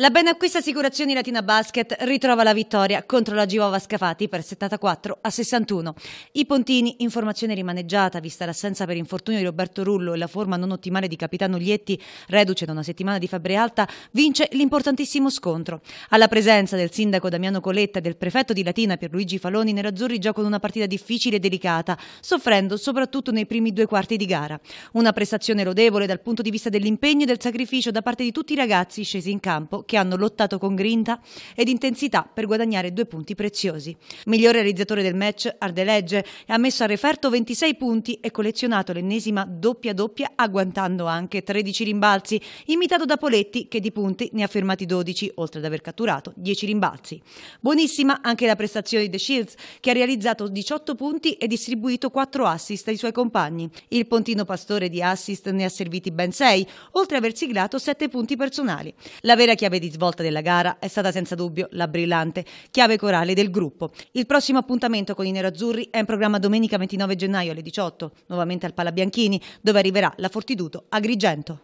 La Benacquista Assicurazioni Latina Basket ritrova la vittoria contro la Givova Scafati per 74 a 61. I Pontini, informazione rimaneggiata, vista l'assenza per infortunio di Roberto Rullo e la forma non ottimale di Capitano Uglietti, reduce da una settimana di febbre alta, vince l'importantissimo scontro. Alla presenza del sindaco Damiano Coletta e del prefetto di Latina Pierluigi Faloni, i nerazzurri giocano una partita difficile e delicata, soffrendo soprattutto nei primi due quarti di gara. Una prestazione lodevole dal punto di vista dell'impegno e del sacrificio da parte di tutti i ragazzi scesi in campo che hanno lottato con grinta ed intensità per guadagnare due punti preziosi. Migliore realizzatore del match, Ardelegge, ha messo a referto 26 punti e collezionato l'ennesima doppia-doppia agguantando anche 13 rimbalzi, imitato da Poletti che di punti ne ha firmati 12, oltre ad aver catturato 10 rimbalzi. Buonissima anche la prestazione di The Shields, che ha realizzato 18 punti e distribuito 4 assist ai suoi compagni. Il pontino pastore di assist ne ha serviti ben 6, oltre ad aver siglato 7 punti personali. La vera chiave chiave di svolta della gara è stata senza dubbio la brillante chiave corale del gruppo. Il prossimo appuntamento con i nerazzurri è in programma domenica 29 gennaio alle 18, nuovamente al Palabianchini, dove arriverà la Fortitudo Agrigento.